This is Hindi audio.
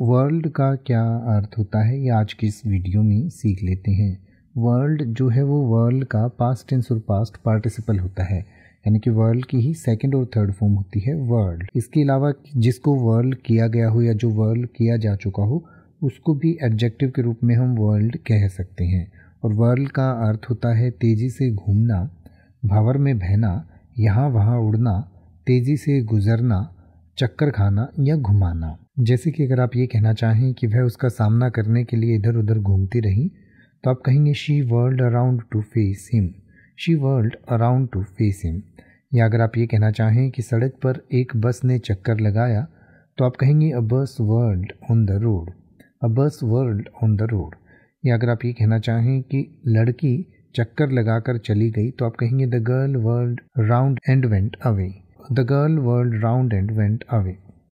वर्ल्ड का क्या अर्थ होता है ये आज की इस वीडियो में सीख लेते हैं वर्ल्ड जो है वो वर्ल्ड का पास्ट टेंस और पास्ट पार्टिसिपल होता है यानी कि वर्ल्ड की ही सेकंड और थर्ड फॉर्म होती है वर्ल्ड इसके अलावा जिसको वर्ल्ड किया गया हो या जो वर्ल्ड किया जा चुका हो उसको भी एडजेक्टिव के रूप में हम वर्ल्ड कह सकते हैं और वर्ल्ड का अर्थ होता है तेज़ी से घूमना भावर में बहना यहाँ वहाँ उड़ना तेज़ी से गुजरना चक्कर खाना या घुमाना जैसे कि अगर आप ये कहना चाहें कि वह उसका सामना करने के लिए इधर उधर घूमती रही तो आप कहेंगे she whirled around to face him she whirled around to face him या अगर आप ये कहना चाहें कि सड़क पर एक बस ने चक्कर लगाया तो आप कहेंगे a bus whirled on the road a bus whirled on the road या अगर आप ये कहना चाहें कि लड़की चक्कर लगाकर चली गई तो आप कहेंगे the girl whirled round and went away the girl whirled round and went away